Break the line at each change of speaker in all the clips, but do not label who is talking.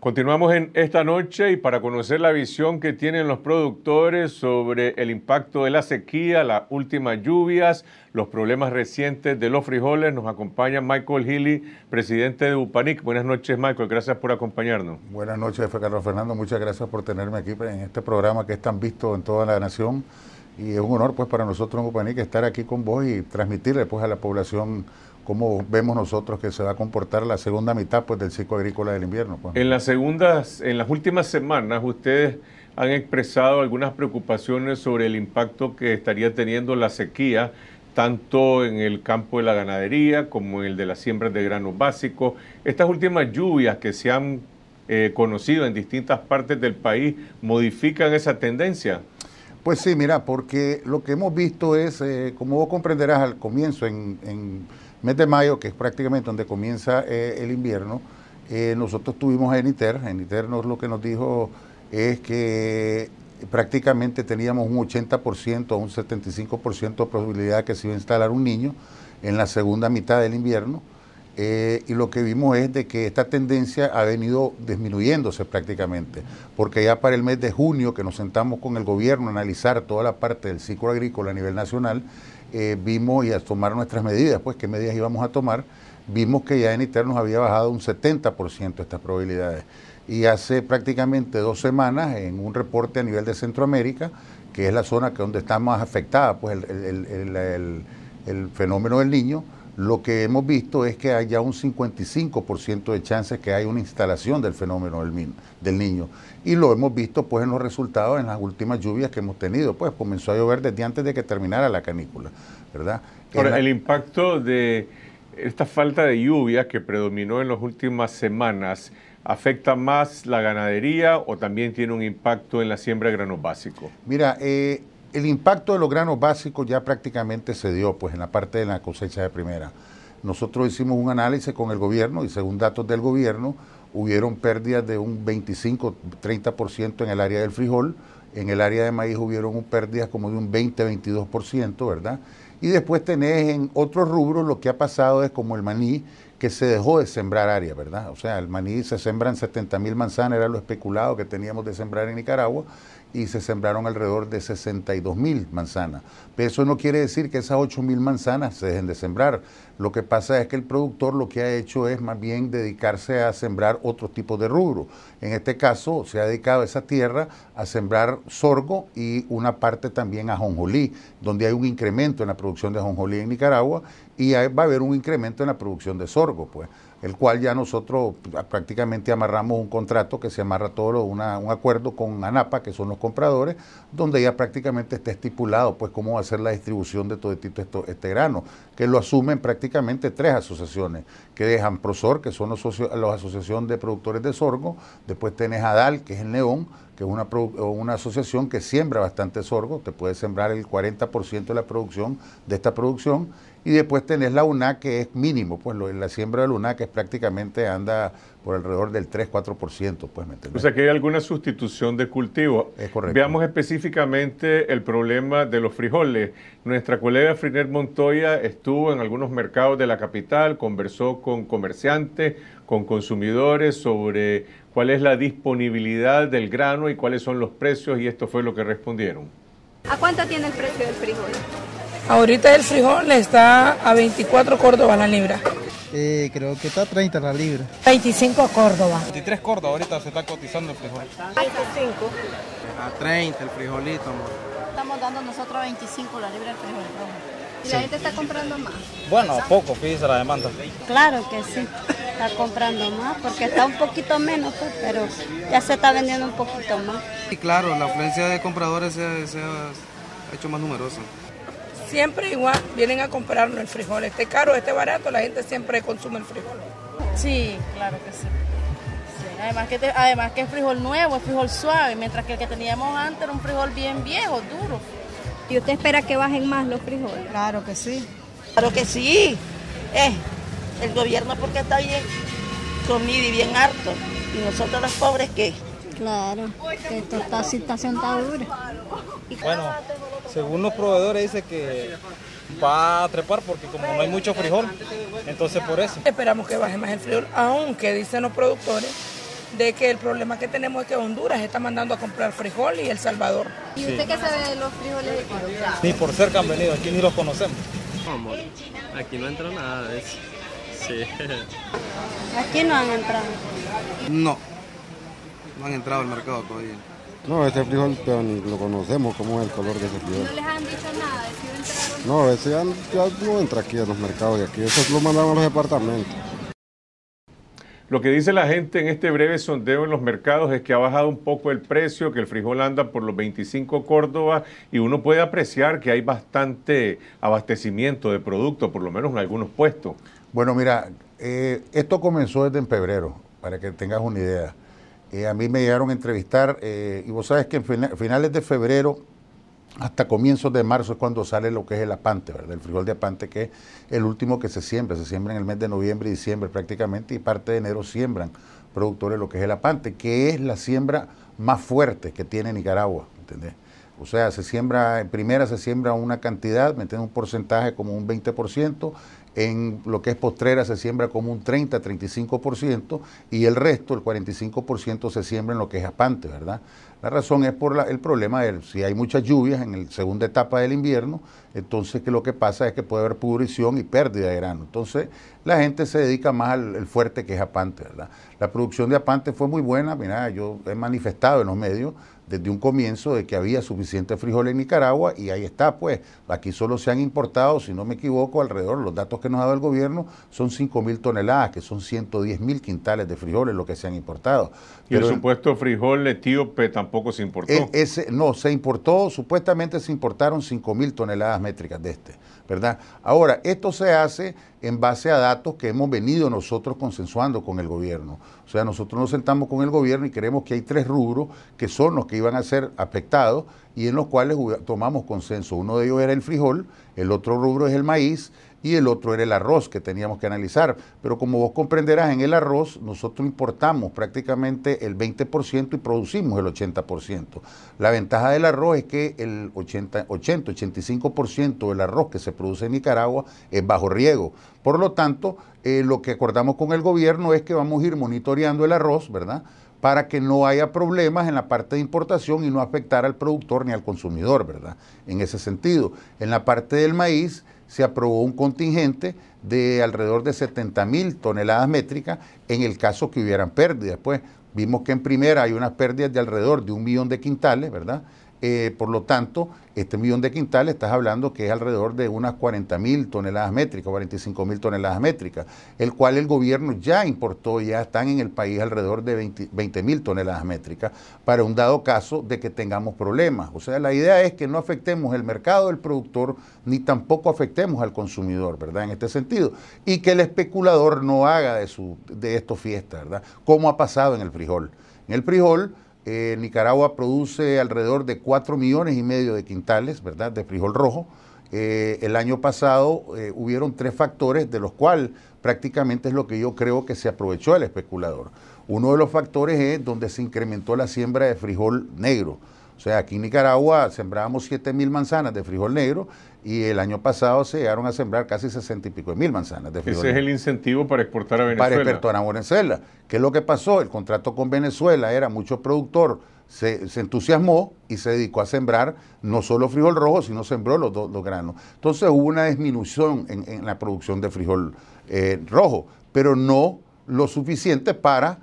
Continuamos en esta noche y para conocer la visión que tienen los productores sobre el impacto de la sequía, las últimas lluvias, los problemas recientes de los frijoles, nos acompaña Michael Healy, presidente de UPANIC. Buenas noches, Michael, gracias
por acompañarnos. Buenas noches, F. Carlos Fernando, muchas gracias por tenerme aquí en este programa que es tan visto en toda la nación y es un honor pues para nosotros en UPANIC estar aquí con vos y transmitirle pues a la población cómo vemos nosotros que se va a comportar la segunda mitad pues, del ciclo agrícola del invierno. Pues.
En, las últimas semanas ustedes han expresado algunas preocupaciones sobre el impacto que estaría teniendo la sequía, tanto en el campo de la ganadería como en el de las siembras de granos básicos. Estas últimas lluvias que se han eh, conocido en distintas partes del país modifican esa tendencia.
Pues sí, mira, porque lo que hemos visto es, eh, como vos comprenderás al comienzo, en mes de mayo, que es prácticamente donde comienza eh, el invierno, eh, nosotros tuvimos a en Eniter nos, lo que nos dijo es que prácticamente teníamos un 80% a un 75% de probabilidad que se iba a instalar un niño en la segunda mitad del invierno. Eh, y lo que vimos es de que esta tendencia ha venido disminuyéndose prácticamente, porque ya para el mes de junio que nos sentamos con el gobierno a analizar toda la parte del ciclo agrícola a nivel nacional, eh, vimos y a tomar nuestras medidas, pues qué medidas íbamos a tomar, vimos que ya en ITER había bajado un 70% estas probabilidades. Y hace prácticamente dos semanas, en un reporte a nivel de Centroamérica, que es la zona donde está más afectada pues, el fenómeno del niño, lo que hemos visto es que hay ya un 55% de chances que haya una instalación del fenómeno del, niño. Y lo hemos visto pues en los resultados en las últimas lluvias que hemos tenido, pues comenzó a llover desde antes de que terminara la canícula, ¿verdad? Ahora, el impacto
de esta falta de lluvia que predominó en las últimas semanas, ¿afecta más la ganadería o también tiene un impacto en la siembra de granos básicos?
Mira, eh, el impacto de los granos básicos ya prácticamente se dio, pues en la parte de la cosecha de primera. Nosotros hicimos un análisis con el gobierno y según datos del gobierno, hubieron pérdidas de un 25-30% en el área del frijol, en el área de maíz hubieron pérdidas como de un 20-22%, ¿verdad? Y después tenés en otros rubros lo que ha pasado es como el maní, que se dejó de sembrar área, ¿verdad? O sea, el maní se sembran 70 mil manzanas, era lo especulado que teníamos de sembrar en Nicaragua, y se sembraron alrededor de 62 mil manzanas. Pero eso no quiere decir que esas 8.000 mil manzanas se dejen de sembrar. Lo que pasa es que el productor lo que ha hecho es más bien dedicarse a sembrar otro tipo de rubro. En este caso, se ha dedicado esa tierra a sembrar sorgo y una parte también a jonjolí, donde hay un incremento en la producción de jonjolí en Nicaragua y va a haber un incremento en la producción de sorgo, pues el cual ya nosotros ah, prácticamente amarramos un contrato que se amarra todo un acuerdo con ANAPA, que son los compradores, donde ya prácticamente está estipulado pues cómo va a ser la distribución de todo este, este grano, que lo asumen prácticamente tres asociaciones, que dejan PROSOR, que son los, la asociación de productores de sorgo, después tenés ADAL, que es el León, que es una, una asociación que siembra bastante sorgo, te puede sembrar el 40% de la producción de esta producción, y después tenés la UNAC que es mínimo, pues la siembra de la UNAC es prácticamente anda por alrededor del 3-4%, pues, ¿me O
sea que hay alguna sustitución de cultivo. Es correcto. Veamos específicamente el problema de los frijoles. Nuestra colega Friner Montoya estuvo en algunos mercados de la capital, conversó con comerciantes, con consumidores sobre cuál es la disponibilidad del grano y cuáles son los precios y esto fue lo que respondieron.
¿A cuánto tiene el precio del frijol? Ahorita el frijol está a 24 Córdoba la libra. Eh, creo que está a 30 la libra. 25 Córdoba.
23 Córdoba ahorita se está cotizando el frijol. 25. A 30 el frijolito, amor.
Estamos dando nosotros 25 la libra el frijol ¿Y la gente está comprando más? Bueno, poco, fíjese la demanda. Claro que sí está comprando más, porque está un poquito menos, pues, pero ya se está vendiendo un poquito más. Y claro, la afluencia de compradores se, ha,
hecho más numerosa.
Siempre igual vienen a comprarnos el frijol, este caro, este barato, la gente siempre consume el frijol. Sí, claro que sí. Además que, además que es frijol nuevo, es frijol suave, mientras que el que teníamos antes era un frijol bien viejo, duro. ¿Y usted espera que bajen más los frijoles? Claro que sí. Claro que sí. Eh,
el gobierno porque está bien
comido y bien harto. ¿Y nosotros los pobres qué? Claro, que esto está, está sentado duro. Bueno, según los proveedores dice que va a trepar porque como no hay mucho frijol, entonces por eso. Esperamos que baje más el frijol, aunque dicen los productores de que el problema que tenemos es que Honduras está mandando a comprar frijol y El Salvador. ¿Y usted qué sabe de los frijoles de Ni por cerca han venido, aquí ni los conocemos. Amor, aquí no entra nada de eso. Sí. ¿Aquí no han entrado? No, no han entrado al mercado todavía. No, este frijol lo conocemos, como es el color de ese frijol. ¿No
les han dicho nada entraron?
No, ese ya, ya, no entra aquí a los mercados de aquí, eso lo mandaron a los departamentos.
Lo que dice la gente en este breve sondeo en los mercados es que ha bajado un poco el precio, que el frijol anda por los 25 Córdoba y uno puede apreciar que hay bastante abastecimiento de producto, por lo menos en
algunos puestos. Bueno, mira, eh, esto comenzó desde en febrero, para que tengas una idea. Eh, a mí me llegaron a entrevistar eh, y vos sabes que en finales de febrero hasta comienzos de marzo es cuando sale lo que es el apante, ¿verdad? el frijol de apante, que es el último que se siembra. Se siembra en el mes de noviembre y diciembre prácticamente y parte de enero siembran productores lo que es el apante, que es la siembra más fuerte que tiene Nicaragua. ¿entendés? O sea, se siembra, en primera se siembra una cantidad, meten Un porcentaje como un 20%, en lo que es postrera se siembra como un 30-35% y el resto, el 45%, se siembra en lo que es apante, ¿verdad? La razón es por el problema de si hay muchas lluvias en la segunda etapa del invierno, entonces lo que pasa es que puede haber pudrición y pérdida de grano. Entonces la gente se dedica más al, fuerte que es apante, ¿verdad? La producción de apante fue muy buena, mira, yo he manifestado en los medios desde un comienzo de que había suficiente frijol en Nicaragua y ahí está, pues, aquí solo se han importado, si no me equivoco, alrededor, los datos que nos ha dado el gobierno son 5.000 toneladas, que son 110.000 quintales de frijoles lo que se han importado. Y el
supuesto frijol etíope tampoco se importó. E,
ese, no, se importó, supuestamente se importaron 5.000 toneladas métricas de este, ¿verdad? Ahora, esto se hace en base a datos que hemos venido nosotros consensuando con el gobierno. O sea, nosotros nos sentamos con el gobierno y creemos que hay tres rubros que son los que iban a ser afectados y en los cuales tomamos consenso. Uno de ellos era el frijol, el otro rubro es el maíz y el otro era el arroz que teníamos que analizar. Pero como vos comprenderás, en el arroz nosotros importamos prácticamente el 20% y producimos el 80%. La ventaja del arroz es que el 80-85% del arroz que se produce en Nicaragua es bajo riego. Por lo tanto, eh, lo que acordamos con el gobierno es que vamos a ir monitoreando el arroz, ¿verdad? para que no haya problemas en la parte de importación y no afectar al productor ni al consumidor, ¿verdad? En ese sentido, en la parte del maíz, se aprobó un contingente de alrededor de 70.000 toneladas métricas en el caso que hubieran pérdidas. Pues vimos que en primera hay unas pérdidas de alrededor de un millón de quintales, ¿verdad? Eh, por lo tanto, este millón de quintales, estás hablando que es alrededor de unas 40 mil toneladas métricas, 45 mil toneladas métricas, el cual el gobierno ya importó, ya están en el país alrededor de 20 mil toneladas métricas, para un dado caso de que tengamos problemas. O sea, la idea es que no afectemos el mercado del productor, ni tampoco afectemos al consumidor, ¿verdad? En este sentido. Y que el especulador no haga de, su, de esto fiesta, ¿verdad? Como ha pasado en el frijol. En el frijol eh, Nicaragua produce alrededor de 4 millones y medio de quintales, ¿verdad?, de frijol rojo. Eh, el año pasado eh, hubieron tres factores de los cuales prácticamente es lo que yo creo que se aprovechó el especulador. Uno de los factores es donde se incrementó la siembra de frijol negro. O sea, aquí en Nicaragua sembrábamos 7 mil manzanas de frijol negro y el año pasado se llegaron a sembrar casi 60 y pico de mil manzanas de frijol Ese es el
incentivo para exportar a Venezuela. Para exportar
a Venezuela. ¿Qué es lo que pasó? El contrato con Venezuela era mucho productor. Se, entusiasmó y se dedicó a sembrar no solo frijol rojo, sino sembró los dos granos. Entonces hubo una disminución en, la producción de frijol eh, rojo, pero no lo suficiente para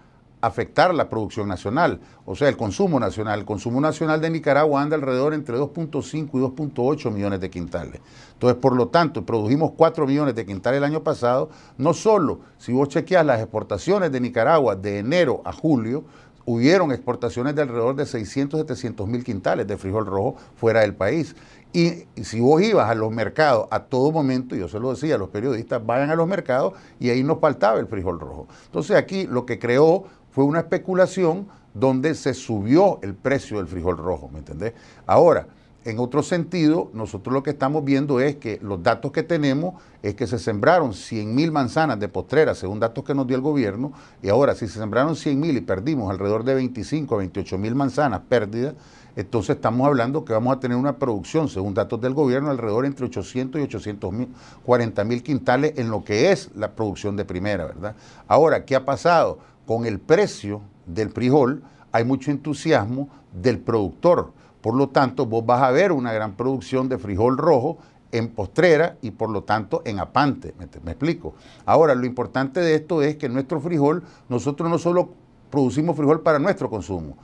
afectar la producción nacional, o sea, el consumo nacional. El consumo nacional de Nicaragua anda alrededor entre 2.5 y 2.8 millones de quintales. Entonces, por lo tanto, produjimos 4 millones de quintales el año pasado. No solo, si vos chequeas las exportaciones de Nicaragua de enero a julio, hubieron exportaciones de alrededor de 600, 700 mil quintales de frijol rojo fuera del país. Y si vos ibas a los mercados a todo momento, yo se lo decía a los periodistas, vayan a los mercados y ahí nos faltaba el frijol rojo. Entonces aquí lo que creó fue una especulación donde se subió el precio del frijol rojo, ¿me entendés? Ahora, en otro sentido, nosotros lo que estamos viendo es que los datos que tenemos es que se sembraron 100 mil manzanas de postrera, según datos que nos dio el gobierno, y ahora si se sembraron 100.000 y perdimos alrededor de 25 a 28 mil manzanas pérdidas, entonces estamos hablando que vamos a tener una producción, según datos del gobierno, alrededor entre 800 y 840 mil quintales en lo que es la producción de primera, ¿verdad? Ahora, ¿qué ha pasado? con el precio del frijol hay mucho entusiasmo del productor. Por lo tanto, vos vas a ver una gran producción de frijol rojo en postrera y por lo tanto en apante. ¿Me, explico? Ahora, lo importante de esto es que nuestro frijol, nosotros no solo producimos frijol para nuestro consumo,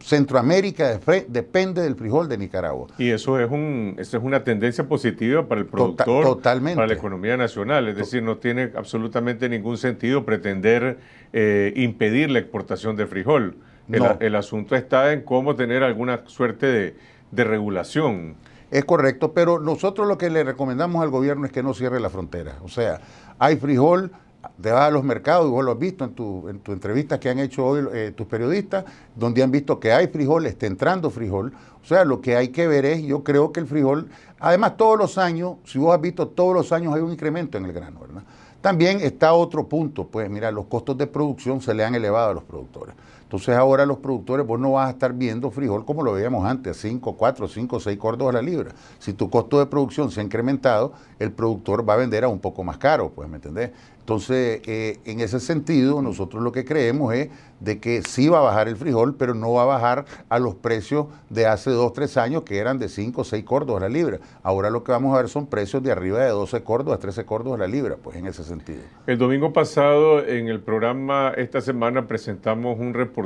Centroamérica depende del frijol de Nicaragua.
Y eso es un eso es una tendencia positiva para el tota-, productor, para la economía nacional. Es decir, no tiene absolutamente ningún sentido pretender eh, impedir la exportación de frijol. El, asunto está en cómo tener alguna suerte de regulación.
Es correcto, pero nosotros lo que le recomendamos al gobierno es que no cierre la frontera. O sea, hay frijol Debajo de a los mercados, y vos lo has visto en en tu entrevistas que han hecho hoy eh, tus periodistas, donde han visto que hay frijol, está entrando frijol. O sea, lo que hay que ver es, yo creo que el frijol, además todos los años, si vos has visto todos los años hay un incremento en el grano, También está otro punto, pues mira, los costos de producción se le han elevado a los productores. Entonces ahora los productores, vos no vas a estar viendo frijol como lo veíamos antes, 5, 4, 5, 6 a la libra. Si tu costo de producción se ha incrementado, el productor va a vender a un poco más caro, pues, ¿me entendés? Entonces, eh, en ese sentido, nosotros lo que creemos es de que sí va a bajar el frijol, pero no va a bajar a los precios de hace 2, 3 años, que eran de 5, 6 a la libra. Ahora lo que vamos a ver son precios de arriba de 12 a 13 a la libra, pues, en ese sentido.
El domingo pasado, en el programa esta semana, presentamos un reporte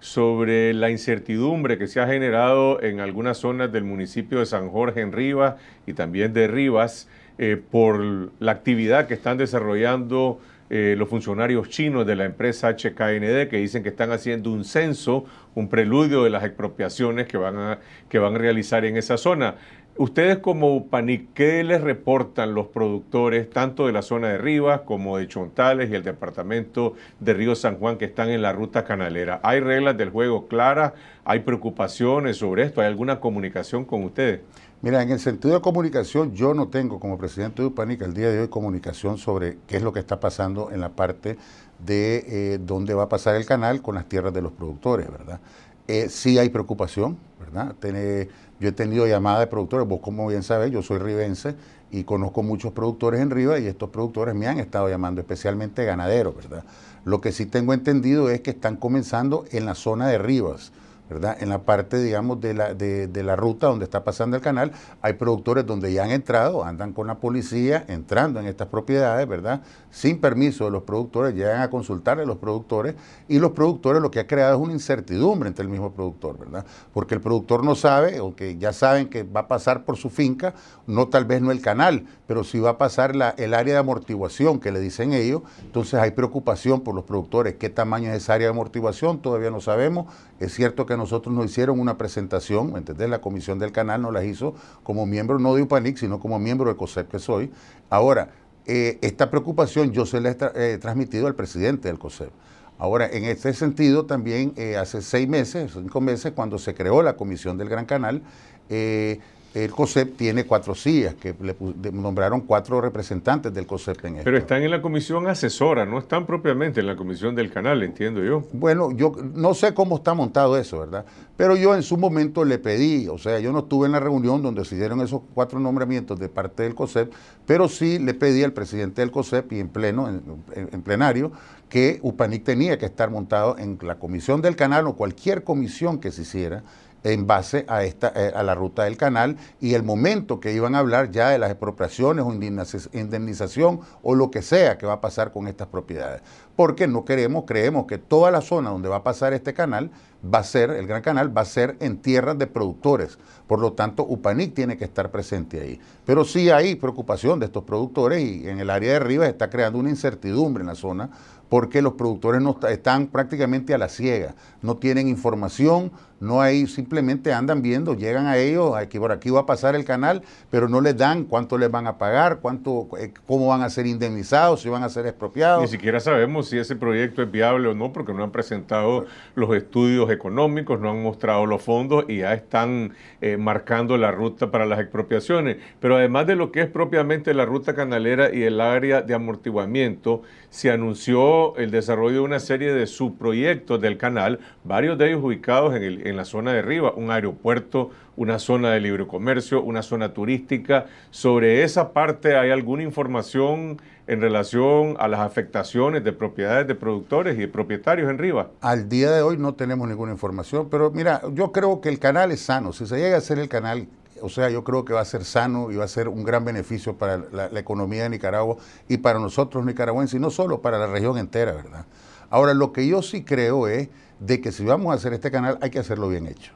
sobre la incertidumbre que se ha generado en algunas zonas del municipio de San Jorge en Rivas y también de Rivas eh, por la actividad que están desarrollando eh, los funcionarios chinos de la empresa HKND que dicen que están haciendo un censo, un preludio de las expropiaciones que van que van a realizar en esa zona. Ustedes como UPANIC, ¿qué les reportan los productores tanto de la zona de Rivas como de Chontales y el departamento de Río San Juan que están en la ruta canalera? ¿Hay reglas del juego claras? ¿Hay preocupaciones sobre esto? ¿Hay alguna comunicación con ustedes?
Mira, en el sentido de comunicación, yo no tengo como presidente de UPANIC el día de hoy comunicación sobre qué es lo que está pasando en la parte de eh, dónde va a pasar el canal con las tierras de los productores, ¿verdad? Eh, sí hay preocupación, ¿verdad? Tiene, yo he tenido llamadas de productores, vos como bien sabéis, yo soy ribense y conozco muchos productores en Rivas y estos productores me han estado llamando, especialmente ganaderos, ¿verdad? Lo que sí tengo entendido es que están comenzando en la zona de Rivas en la parte, digamos, de la, de, la ruta donde está pasando el canal, hay productores donde ya han entrado, andan con la policía, entrando en estas propiedades, ¿verdad? Sin permiso de los productores, llegan a consultar a los productores y los productores lo que ha creado es una incertidumbre entre el mismo productor, ¿verdad? Porque el productor no sabe, o que ya saben que va a pasar por su finca, no tal vez no el canal, pero sí va a pasar el área de amortiguación que le dicen ellos, entonces hay preocupación por los productores, qué tamaño es esa área de amortiguación, todavía no sabemos, es cierto que nosotros nos hicieron una presentación, entendés? La comisión del canal nos las hizo como miembro, no de UPANIC, sino como miembro de COSEP que soy. Ahora, eh, esta preocupación yo se la he eh, transmitido al presidente del COSEP. Ahora, en este sentido, también eh, hace seis meses, cinco meses, cuando se creó la Comisión del Gran Canal, eh, el COSEP tiene cuatro sillas, que le nombraron cuatro representantes del COSEP en esto.
Pero están en la comisión asesora, no están propiamente en la comisión del canal, entiendo yo.
Bueno, yo no sé cómo está montado eso, ¿verdad? Pero yo en su momento le pedí, o sea, yo no estuve en la reunión donde se dieron esos cuatro nombramientos de parte del COSEP, pero sí le pedí al presidente del COSEP y en pleno, en, en plenario, que UPANIC tenía que estar montado en la comisión del canal o cualquier comisión que se hiciera en base a, esta, eh, a la ruta del canal y el momento que iban a hablar ya de las expropiaciones o indemnización o lo que sea que va a pasar con estas propiedades. Porque no queremos, creemos que toda la zona donde va a pasar este canal va a ser, el gran canal va a ser en tierras de productores. Por lo tanto, UPANIC tiene que estar presente ahí. Pero sí hay preocupación de estos productores y en el área de Rivas está creando una incertidumbre en la zona porque los productores no están prácticamente a la ciega, no tienen información, no hay, simplemente andan viendo, llegan a ellos, aquí por aquí va a pasar el canal, pero no les dan cuánto les van a pagar, cuánto, eh, cómo van a ser indemnizados, si van a ser expropiados. Ni siquiera
sabemos si ese proyecto es viable o no, porque no han presentado los estudios económicos, no han mostrado los fondos y ya están eh, marcando la ruta para las expropiaciones. Pero además de lo que es propiamente la ruta canalera y el área de amortiguamiento, se anunció el desarrollo de una serie de subproyectos del canal, varios de ellos ubicados en, en la zona de arriba un aeropuerto, una zona de libre comercio, una zona turística. Sobre esa parte hay alguna información en relación a las afectaciones de propiedades de productores y propietarios en Riva?
Al día de hoy no tenemos ninguna información, pero mira, yo creo que el canal es sano. Si se llega a hacer el canal, o sea, yo creo que va a ser sano y va a ser un gran beneficio para la, economía de Nicaragua y para nosotros nicaragüenses, y no solo para la región entera, ¿verdad? Ahora, lo que yo sí creo es de que si vamos a hacer este canal, hay que hacerlo bien hecho.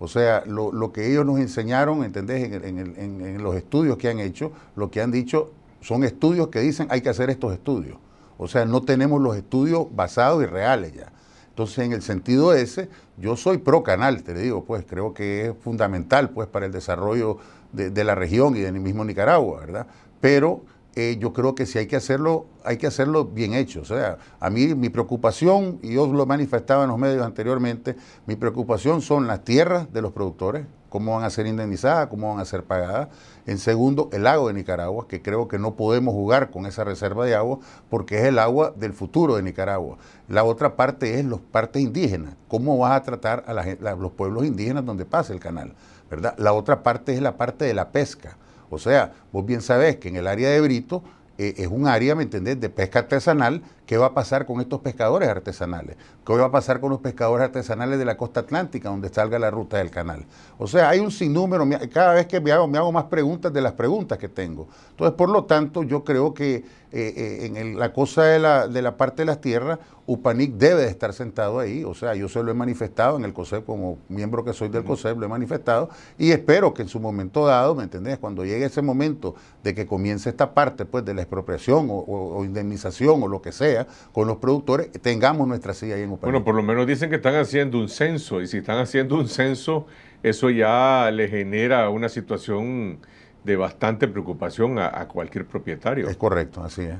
O sea, lo, que ellos nos enseñaron, ¿entendés? en, los estudios que han hecho, lo que han dicho, son estudios que dicen hay que hacer estos estudios. O sea, no tenemos los estudios basados y reales ya. Entonces, en el sentido ese, yo soy pro canal, te digo, pues creo que es fundamental pues para el desarrollo de, de la región y del mismo Nicaragua, ¿verdad? Pero eh, yo creo que si hay que hacerlo, hay que hacerlo bien hecho. O sea, a mí mi preocupación, y yo lo manifestaba en los medios anteriormente, mi preocupación son las tierras de los productores, cómo van a ser indemnizadas, cómo van a ser pagadas. En segundo, el lago de Nicaragua, que creo que no podemos jugar con esa reserva de agua porque es el agua del futuro de Nicaragua. La otra parte es los partes indígenas, cómo vas a tratar a los pueblos indígenas donde pase el canal, ¿verdad? La otra parte es la parte de la pesca o sea, vos bien sabés que en el área de Brito eh, es un área, ¿me entendés?, de pesca artesanal ¿Qué va a pasar con estos pescadores artesanales? ¿Qué va a pasar con los pescadores artesanales de la costa atlántica, donde salga la ruta del canal? O sea, hay un sinnúmero, cada vez que me hago, más preguntas de las preguntas que tengo. Entonces, por lo tanto, yo creo que eh, eh, en la cosa de la, parte de las tierras, UPANIC debe de estar sentado ahí. O sea, yo se lo he manifestado en el COSEP, como miembro que soy del COSEP, lo he manifestado, y espero que en su momento dado, ¿me entendés? Cuando llegue ese momento de que comience esta parte, pues, de la expropiación o indemnización o lo que sea, con los productores, tengamos nuestra silla ahí en Bueno, por lo menos
dicen que están haciendo un censo, y si están haciendo un censo, eso ya le genera una situación de bastante preocupación a, cualquier propietario. Es correcto, así es.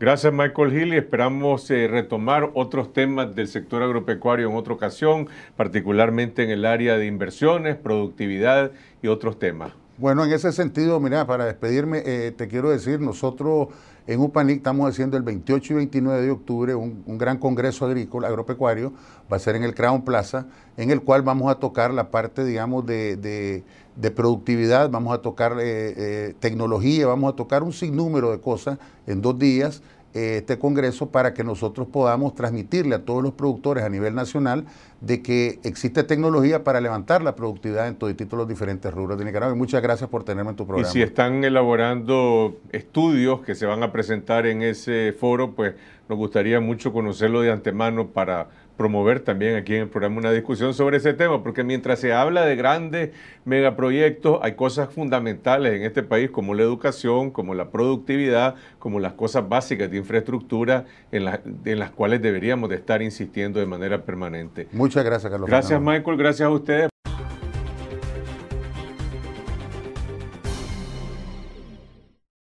Gracias Michael Hill y esperamos eh, retomar otros temas del sector agropecuario en otra ocasión, particularmente en el área de inversiones, productividad y otros temas.
Bueno, en ese sentido, mira, para despedirme, eh, te quiero decir, nosotros en Upanic estamos haciendo el 28 y 29 de octubre un, gran congreso agrícola, agropecuario, va a ser en el Crown Plaza, en el cual vamos a tocar la parte, digamos, de, productividad, vamos a tocar eh, eh, tecnología, vamos a tocar un sinnúmero de cosas en dos días este Congreso para que nosotros podamos transmitirle a todos los productores a nivel nacional de que existe tecnología para levantar la productividad en todos los diferentes rubros de Nicaragua. muchas gracias por tenerme en tu programa. Y si
están elaborando estudios que se van a presentar en ese foro, pues nos gustaría mucho conocerlo de antemano para promover también aquí en el programa una discusión sobre ese tema, porque mientras se habla de grandes megaproyectos, hay cosas fundamentales en este país como la educación, como la productividad, como las cosas básicas de infraestructura en, en las cuales deberíamos de estar insistiendo de manera
permanente. Muchas gracias, Carlos. Gracias,
Michael. Gracias a ustedes.